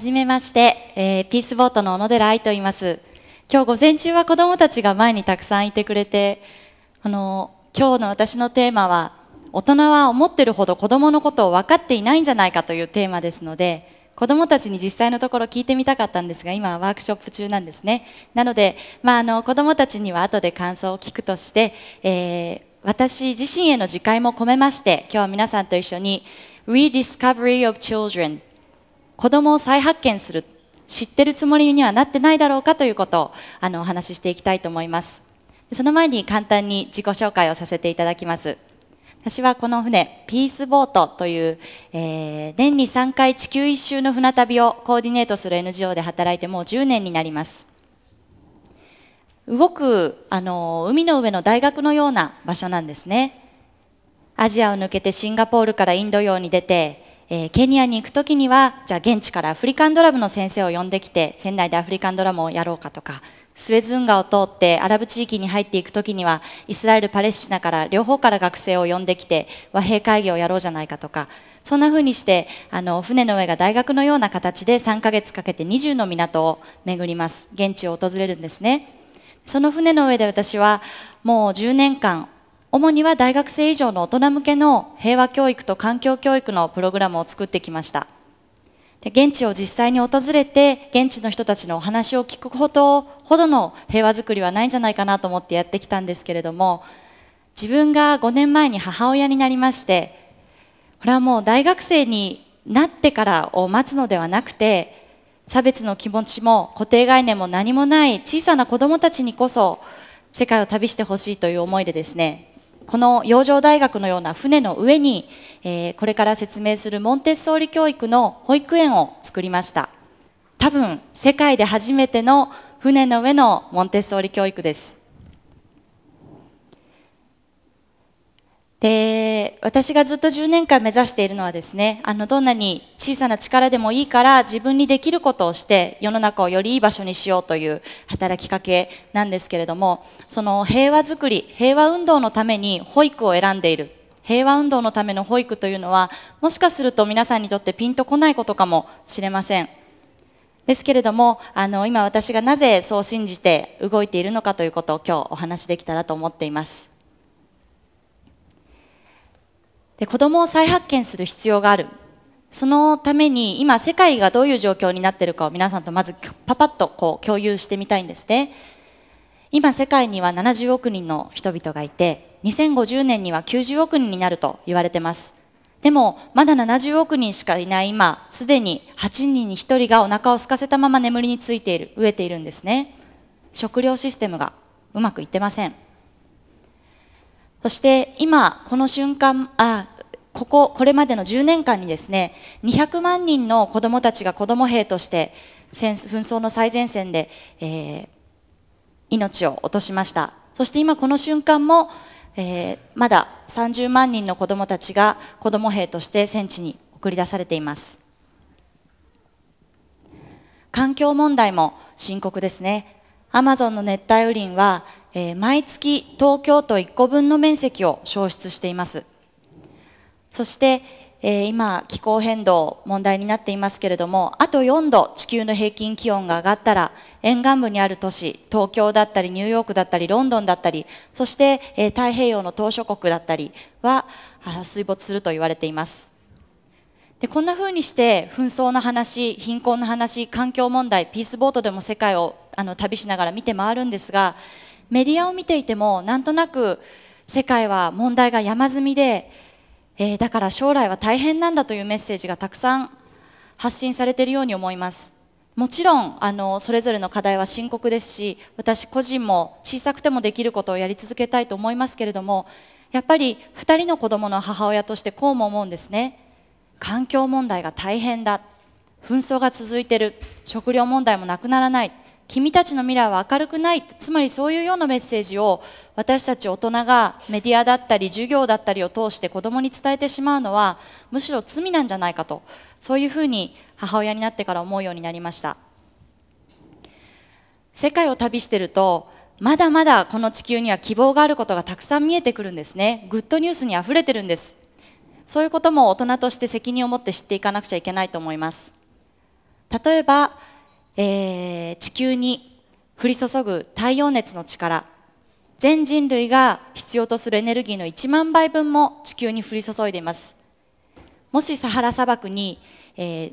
じめまして、えー、ピースボートの小野寺愛と言います。今日午前中は子供たちが前にたくさんいてくれて、あの、今日の私のテーマは、大人は思ってるほど子供のことを分かっていないんじゃないかというテーマですので、子供たちに実際のところ聞いてみたかったんですが、今ワークショップ中なんですね。なので、まあ、あの、子供たちには後で感想を聞くとして、えー、私自身への自戒も込めまして、今日は皆さんと一緒に、Rediscovery of Children 子どもを再発見する知ってるつもりにはなってないだろうかということをあのお話ししていきたいと思いますその前に簡単に自己紹介をさせていただきます私はこの船ピースボートという、えー、年に3回地球一周の船旅をコーディネートする NGO で働いてもう10年になります動くあの海の上の大学のような場所なんですねアジアを抜けてシンガポールからインド洋に出てえー、ケニアに行く時にはじゃあ現地からアフリカンドラムの先生を呼んできて仙台でアフリカンドラムをやろうかとかスエズ運河を通ってアラブ地域に入っていく時にはイスラエルパレスチナから両方から学生を呼んできて和平会議をやろうじゃないかとかそんなふうにしてあの船の上が大学のような形で3ヶ月かけて20の港を巡ります現地を訪れるんですねその船の上で私はもう10年間主には大学生以上の大人向けの平和教育と環境教育のプログラムを作ってきました。現地を実際に訪れて、現地の人たちのお話を聞くほど、ほどの平和づくりはないんじゃないかなと思ってやってきたんですけれども、自分が5年前に母親になりまして、これはもう大学生になってからを待つのではなくて、差別の気持ちも固定概念も何もない小さな子供たちにこそ世界を旅してほしいという思いでですね、この洋上大学のような船の上に、えー、これから説明するモンテッソーリ教育の保育園を作りました多分世界で初めての船の上のモンテッソーリ教育ですで、私がずっと10年間目指しているのはですね、あの、どんなに小さな力でもいいから自分にできることをして世の中をよりいい場所にしようという働きかけなんですけれども、その平和づくり、平和運動のために保育を選んでいる。平和運動のための保育というのは、もしかすると皆さんにとってピンとこないことかもしれません。ですけれども、あの、今私がなぜそう信じて動いているのかということを今日お話しできたらと思っています。で子どもを再発見する必要があるそのために今世界がどういう状況になっているかを皆さんとまずパパッとこう共有してみたいんですね今世界には70億人の人々がいて2050年には90億人になると言われてますでもまだ70億人しかいない今すでに8人に1人がお腹を空かせたまま眠りについている飢えているんですね食料システムがうまくいってませんそして今、この瞬間、あ、ここ、これまでの10年間にですね、200万人の子供たちが子供兵として戦、紛争の最前線で、えー、命を落としました。そして今この瞬間も、えー、まだ30万人の子供たちが子供兵として戦地に送り出されています。環境問題も深刻ですね。アマゾンの熱帯雨林はえー、毎月東京都1個分の面積を消失していますそして、えー、今気候変動問題になっていますけれどもあと4度地球の平均気温が上がったら沿岸部にある都市東京だったりニューヨークだったりロンドンだったりそして、えー、太平洋の島しょ国だったりは水没すると言われていますでこんなふうにして紛争の話貧困の話環境問題ピースボートでも世界をあの旅しながら見て回るんですがメディアを見ていてもなんとなく世界は問題が山積みで、えー、だから将来は大変なんだというメッセージがたくさん発信されているように思いますもちろんあのそれぞれの課題は深刻ですし私個人も小さくてもできることをやり続けたいと思いますけれどもやっぱり2人の子供の母親としてこうも思うんですね環境問題が大変だ紛争が続いてる食料問題もなくならない君たちの未来は明るくないつまりそういうようなメッセージを私たち大人がメディアだったり授業だったりを通して子どもに伝えてしまうのはむしろ罪なんじゃないかとそういうふうに母親になってから思うようになりました世界を旅してるとまだまだこの地球には希望があることがたくさん見えてくるんですねグッドニュースにあふれてるんですそういうことも大人として責任を持って知っていかなくちゃいけないと思います例えばえー、地球に降り注ぐ太陽熱の力全人類が必要とするエネルギーの1万倍分も地球に降り注いでいますもしサハラ砂漠に、えー、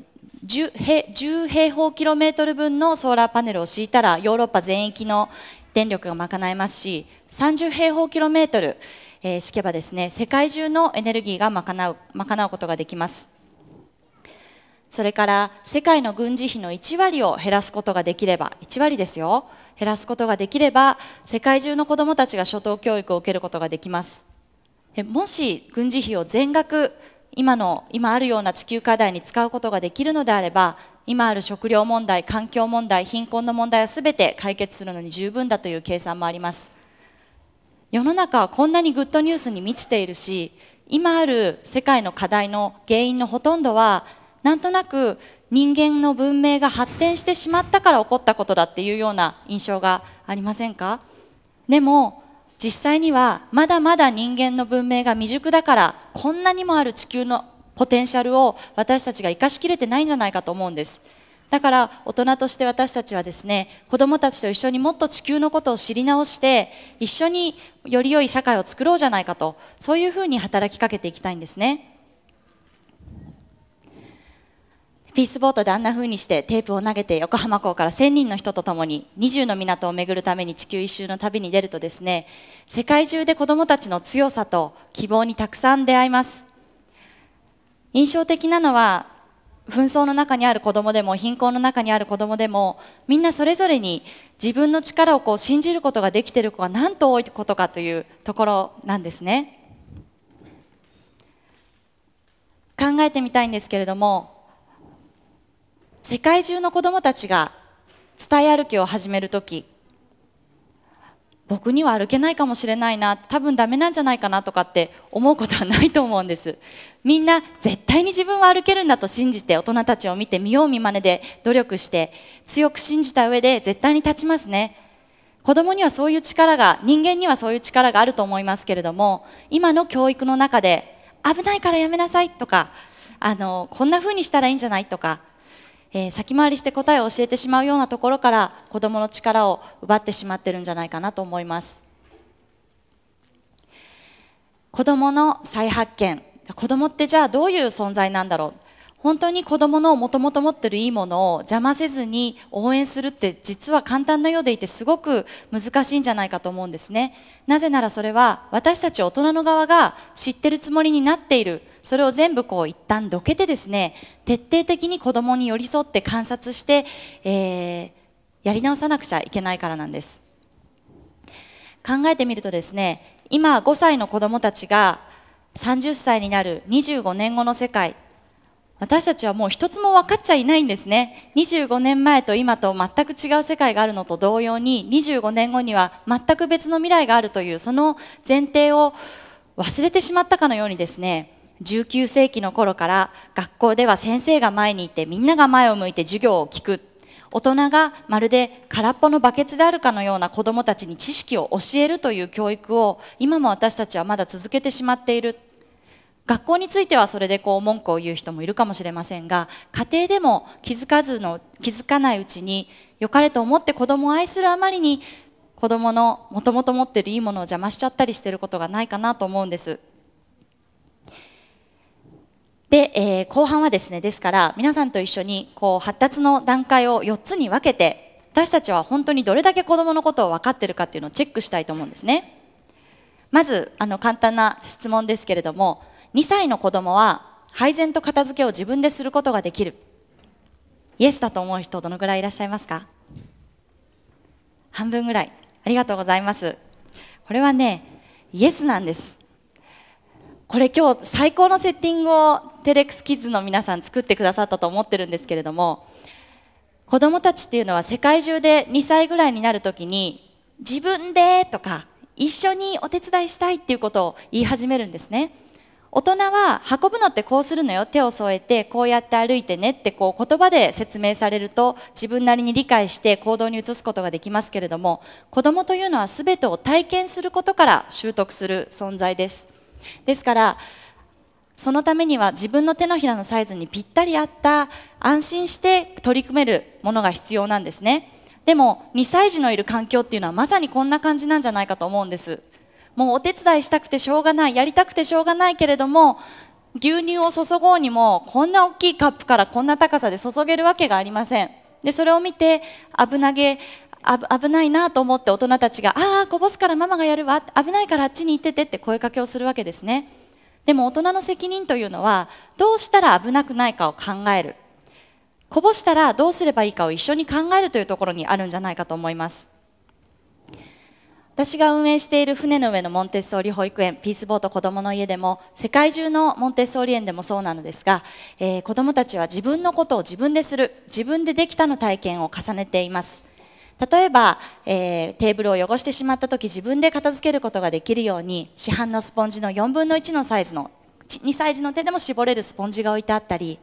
10, 平10平方キロメートル分のソーラーパネルを敷いたらヨーロッパ全域の電力が賄えますし30平方キロメートル、え敷けばですね世界中のエネルギーが賄う賄うことができますそれから世界の軍事費の1割を減らすことができれば、1割ですよ、減らすことができれば、世界中の子供たちが初等教育を受けることができます。もし軍事費を全額今の、今あるような地球課題に使うことができるのであれば、今ある食料問題、環境問題、貧困の問題はすべて解決するのに十分だという計算もあります。世の中はこんなにグッドニュースに満ちているし、今ある世界の課題の原因のほとんどはなんとなく人間の文明が発展してしまったから起こったことだっていうような印象がありませんかでも実際にはまだまだ人間の文明が未熟だからこんなにもある地球のポテンシャルを私たちが生かしきれてないんじゃないかと思うんですだから大人として私たちはですね子どもたちと一緒にもっと地球のことを知り直して一緒により良い社会を作ろうじゃないかとそういうふうに働きかけていきたいんですね。ピースボートであんな風にしてテープを投げて横浜港から1000人の人と共に20の港を巡るために地球一周の旅に出るとですね世界中で子どもたちの強さと希望にたくさん出会います印象的なのは紛争の中にある子どもでも貧困の中にある子どもでもみんなそれぞれに自分の力をこう信じることができている子がなんと多いことかというところなんですね考えてみたいんですけれども世界中の子どもたちが伝え歩きを始める時僕には歩けないかもしれないな多分ダメなんじゃないかなとかって思うことはないと思うんですみんな絶対に自分は歩けるんだと信じて大人たちを見て見よう見まねで努力して強く信じた上で絶対に立ちますね子供にはそういう力が人間にはそういう力があると思いますけれども今の教育の中で危ないからやめなさいとかあのこんな風にしたらいいんじゃないとかえー、先回りして答えを教えてしまうようなところから子どもの力を奪ってしまってるんじゃないかなと思います子どもの再発見子どもってじゃあどういう存在なんだろう本当に子どものもともと持ってるいいものを邪魔せずに応援するって実は簡単なようでいてすごく難しいんじゃないかと思うんですねなぜならそれは私たち大人の側が知ってるつもりになっているそれを全部こう一旦どけてですね徹底的に子どもに寄り添って観察して、えー、やり直さなくちゃいけないからなんです考えてみるとですね今5歳の子どもたちが30歳になる25年後の世界私たちはもう一つも分かっちゃいないんですね25年前と今と全く違う世界があるのと同様に25年後には全く別の未来があるというその前提を忘れてしまったかのようにですね19世紀の頃から学校では先生が前にいてみんなが前を向いて授業を聞く大人がまるで空っぽのバケツであるかのような子どもたちに知識を教えるという教育を今も私たちはまだ続けてしまっている学校についてはそれでこう文句を言う人もいるかもしれませんが家庭でも気づかずの気づかないうちに良かれと思って子どもを愛するあまりに子どものもともと持ってるいいものを邪魔しちゃったりしてることがないかなと思うんです。で、えー、後半はですね、ですから皆さんと一緒にこう発達の段階を4つに分けて、私たちは本当にどれだけ子供のことを分かってるかっていうのをチェックしたいと思うんですね。まず、あの、簡単な質問ですけれども、2歳の子供は配膳と片付けを自分ですることができる。イエスだと思う人どのぐらいいらっしゃいますか半分ぐらい。ありがとうございます。これはね、イエスなんです。これ今日最高のセッティングをテレックスキッズの皆さん作ってくださったと思ってるんですけれども子どもたちっていうのは世界中で2歳ぐらいになるときに自分でとか一緒にお手伝いしたいっていうことを言い始めるんですね大人は運ぶのってこうするのよ手を添えてこうやって歩いてねってこう言葉で説明されると自分なりに理解して行動に移すことができますけれども子どもというのは全てを体験することから習得する存在ですですからそのためには自分の手のひらのサイズにぴったり合った安心して取り組めるものが必要なんですねでも2歳児のいる環境っていうのはまさにこんな感じなんじゃないかと思うんですもうお手伝いしたくてしょうがないやりたくてしょうがないけれども牛乳を注ごうにもこんな大きいカップからこんな高さで注げるわけがありませんでそれを見て危なげ危ないなと思って大人たちが「ああこぼすからママがやるわ危ないからあっちに行ってて」って声かけをするわけですねでも大人の責任というのはどうしたら危なくないかを考えるこぼしたらどうすればいいかを一緒に考えるというところにあるんじゃないかと思います私が運営している船の上のモンテッソーリ保育園ピースボート子どもの家でも世界中のモンテッソーリ園でもそうなのですが、えー、子どもたちは自分のことを自分でする自分でできたの体験を重ねています例えば、えー、テーブルを汚してしまった時自分で片付けることができるように市販のスポンジの4分の1のサイズの2歳児の手でも絞れるスポンジが置いてあったり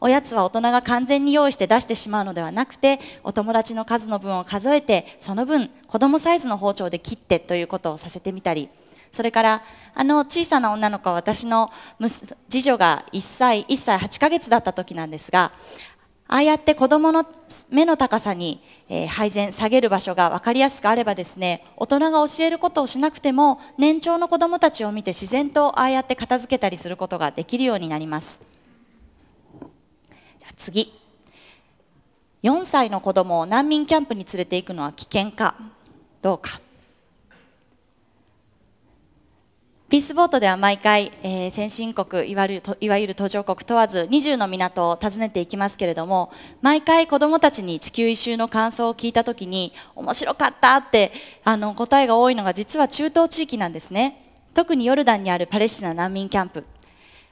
おやつは大人が完全に用意して出してしまうのではなくてお友達の数の分を数えてその分子供サイズの包丁で切ってということをさせてみたりそれからあの小さな女の子は私の次女が1歳1歳8ヶ月だった時なんですがああやって子供の目の高さに、えー、配膳下げる場所が分かりやすくあればですね大人が教えることをしなくても年長の子供たちを見て自然とああやって片付けたりすることができるようになります次4歳の子供を難民キャンプに連れて行くのは危険かどうかピースボートでは毎回、えー、先進国いわゆるいわゆる途上国問わず20の港を訪ねていきますけれども毎回子どもたちに地球一周の感想を聞いた時に面白かったってあの答えが多いのが実は中東地域なんですね特にヨルダンにあるパレスチナ難民キャンプ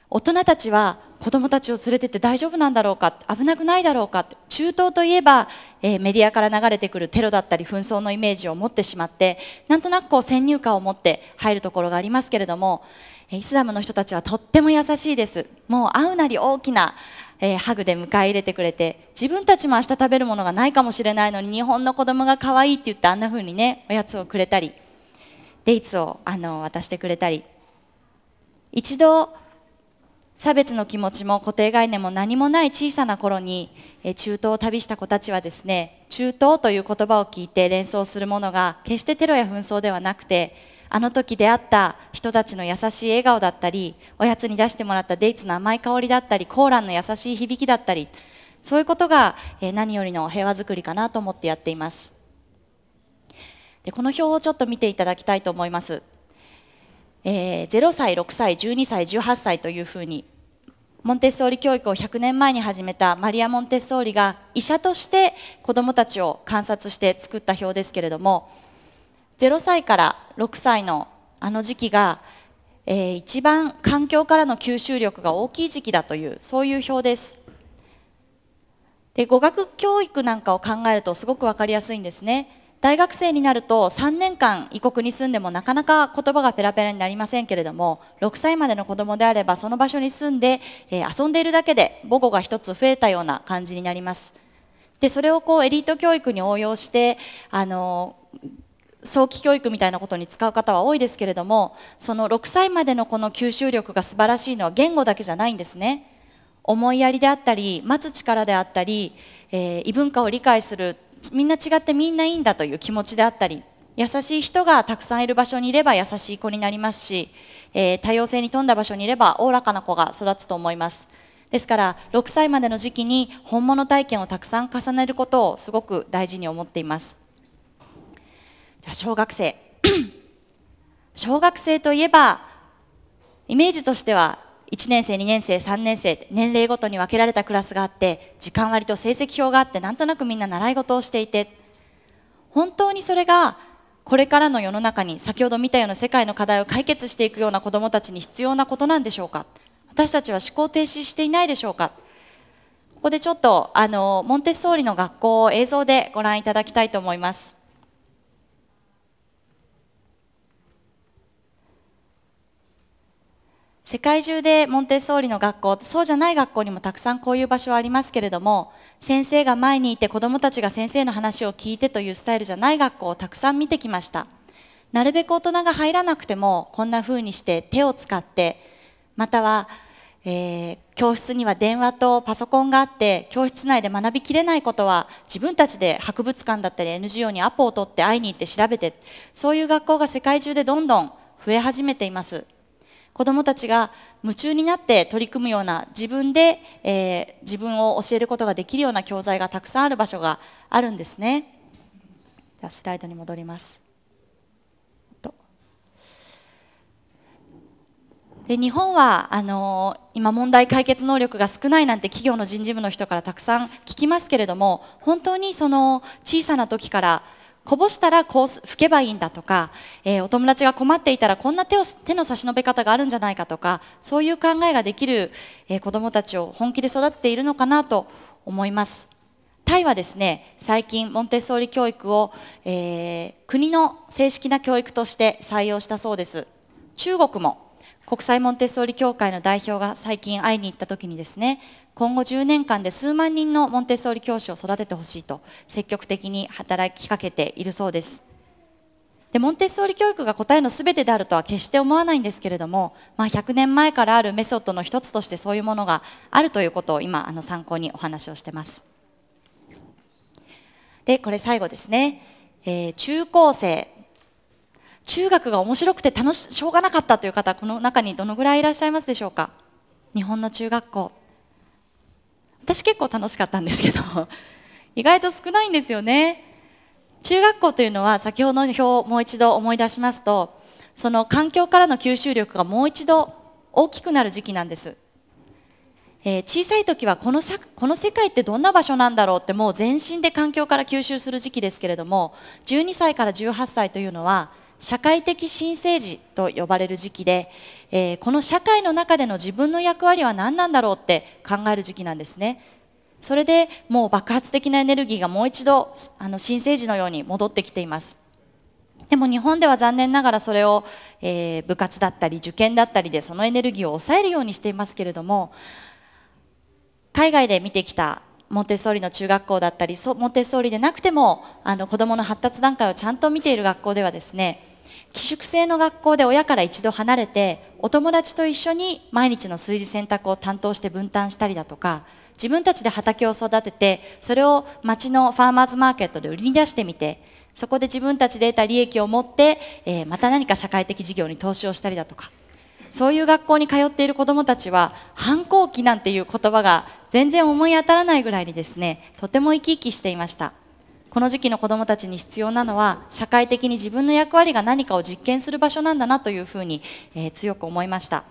大人たちは子どもたちを連れてって大丈夫なんだろうか危なくないだろうかって中東といえば、えー、メディアから流れてくるテロだったり紛争のイメージを持ってしまってなんとなくこう先入観を持って入るところがありますけれどもイスラムの人たちはとっても優しいですもう会うなり大きな、えー、ハグで迎え入れてくれて自分たちも明日食べるものがないかもしれないのに日本の子供が可愛いって言ってあんな風にねおやつをくれたりデイツをあの渡してくれたり一度差別の気持ちも固定概念も何もない小さな頃に中東を旅した子たちはですね中東という言葉を聞いて連想するものが決してテロや紛争ではなくてあの時出会った人たちの優しい笑顔だったりおやつに出してもらったデイツの甘い香りだったりコーランの優しい響きだったりそういうことが何よりの平和づくりかなと思ってやっていますでこの表をちょっと見ていただきたいと思いますえー、0歳、6歳、12歳、18歳というふうにモンテッソーリ教育を100年前に始めたマリア・モンテッソーリが医者として子どもたちを観察して作った表ですけれども0歳から6歳のあの時期が、えー、一番環境からの吸収力が大きい時期だというそういう表です。で語学教育なんかを考えるとすごく分かりやすいんですね。大学生になると3年間異国に住んでもなかなか言葉がペラペラになりませんけれども6歳までの子供であればその場所に住んで、えー、遊んでいるだけで母語が一つ増えたような感じになりますでそれをこうエリート教育に応用してあの早期教育みたいなことに使う方は多いですけれどもその6歳までのこの吸収力が素晴らしいのは言語だけじゃないんですね思いやりであったり待つ力であったり、えー、異文化を理解するみんな違ってみんないいんだという気持ちであったり優しい人がたくさんいる場所にいれば優しい子になりますし、えー、多様性に富んだ場所にいればおおらかな子が育つと思いますですから6歳までの時期に本物体験をたくさん重ねることをすごく大事に思っていますじゃ小学生 小学生といえばイメージとしては1年生2年生3年生年齢ごとに分けられたクラスがあって時間割と成績表があってなんとなくみんな習い事をしていて本当にそれがこれからの世の中に先ほど見たような世界の課題を解決していくような子どもたちに必要なことなんでしょうか私たちは思考停止していないでしょうかここでちょっとあのモンテッソーリの学校を映像でご覧いただきたいと思います。世界中でモンテッソーリの学校、そうじゃない学校にもたくさんこういう場所はありますけれども、先生が前にいて子供たちが先生の話を聞いてというスタイルじゃない学校をたくさん見てきました。なるべく大人が入らなくても、こんな風にして手を使って、または、えー、教室には電話とパソコンがあって、教室内で学びきれないことは、自分たちで博物館だったり NGO にアポを取って会いに行って調べて、そういう学校が世界中でどんどん増え始めています。子どもたちが夢中になって取り組むような自分で、えー、自分を教えることができるような教材がたくさんある場所があるんですね。じゃあスライドに戻ります。で日本はあの今問題解決能力が少ないなんて企業の人事部の人からたくさん聞きますけれども本当にその小さな時からこぼしたらこう拭けばいいんだとか、えー、お友達が困っていたらこんな手を手の差し伸べ方があるんじゃないかとかそういう考えができる、えー、子どもたちを本気で育っているのかなと思いますタイはですね最近モンテッソーリ教育を、えー、国の正式な教育として採用したそうです中国も国際モンテッソーリ協会の代表が最近会いに行った時にですね今後10年間で数万人のモンテッソーリ教師を育ててほしいと積極的に働きかけているそうですでモンテッソーリ教育が答えの全てであるとは決して思わないんですけれども、まあ、100年前からあるメソッドの一つとしてそういうものがあるということを今あの参考にお話をしてますでこれ最後ですね、えー、中高生中学が面白くて楽ししょうがなかったという方この中にどのぐらいいらっしゃいますでしょうか日本の中学校私結構楽しかったんですけど 意外と少ないんですよね中学校というのは先ほどの表をもう一度思い出しますとその環境からの吸収力がもう一度大きくなる時期なんです、えー、小さい時はこのさこの世界ってどんな場所なんだろうってもう全身で環境から吸収する時期ですけれども12歳から18歳というのは社会的新生児と呼ばれる時期で、えー、この社会の中での自分の役割は何なんだろうって考える時期なんですねそれでもう爆発的なエネルギーがもう一度あの新生児のように戻ってきていますでも日本では残念ながらそれを、えー、部活だったり受験だったりでそのエネルギーを抑えるようにしていますけれども海外で見てきたモンテソーリの中学校だったりモンテソーリでなくてもあの子どもの発達段階をちゃんと見ている学校ではですね寄宿制の学校で親から一度離れてお友達と一緒に毎日の炊事洗濯を担当して分担したりだとか自分たちで畑を育ててそれを町のファーマーズマーケットで売りに出してみてそこで自分たちで得た利益を持って、えー、また何か社会的事業に投資をしたりだとかそういう学校に通っている子どもたちは反抗期なんていう言葉が全然思い当たらないぐらいにですねとても生き生きしていました。この時期の子どもたちに必要なのは社会的に自分の役割が何かを実験する場所なんだなというふうに、えー、強く思いました。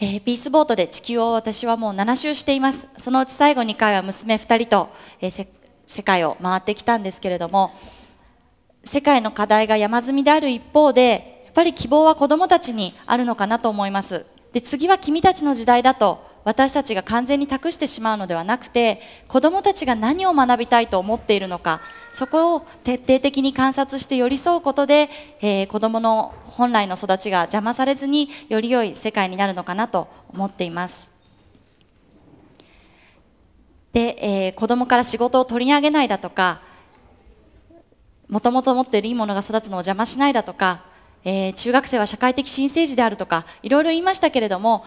えー、ピースボートで地球を私はもう7周していますそのうち最後2回は娘2人と、えー、世界を回ってきたんですけれども世界の課題が山積みである一方でやっぱり希望は子どもたちにあるのかなと思いますで次は君たちの時代だと私たちが完全に託してしまうのではなくて子どもたちが何を学びたいと思っているのかそこを徹底的に観察して寄り添うことで、えー、子どもの本来の育ちが邪魔されずにより良い世界になるのかなと思っています。で、えー、子どもから仕事を取り上げないだとかもともと持っているいいものが育つのを邪魔しないだとかえー、中学生は社会的新生児であるとかいろいろ言いましたけれども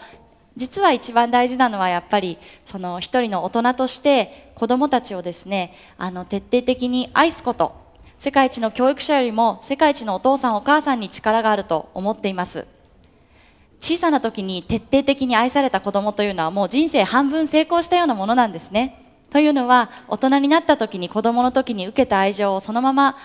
実は一番大事なのはやっぱりその一人の大人として子どもたちをですねあの徹底的に愛すこと世界一の教育者よりも世界一のお父さんお母さんに力があると思っています小さな時に徹底的に愛された子どもというのはもう人生半分成功したようなものなんですねというのは大人になった時に子どもの時に受けた愛情をそのまま、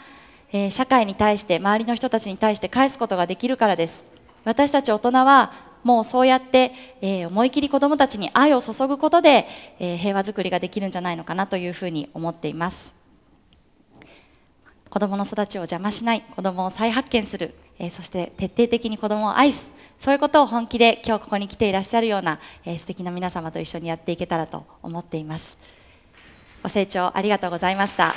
えー、社会に対して周りの人たちに対して返すことができるからです私たち大人はもうそうやって、えー、思い切り子どもたちに愛を注ぐことで、えー、平和づくりができるんじゃないのかなというふうに思っています子どもの育ちを邪魔しない子どもを再発見する、えー、そして徹底的に子どもを愛すそういうことを本気で今日ここに来ていらっしゃるような、えー、素敵な皆様と一緒にやっていけたらと思っていますご清聴ありがとうございました。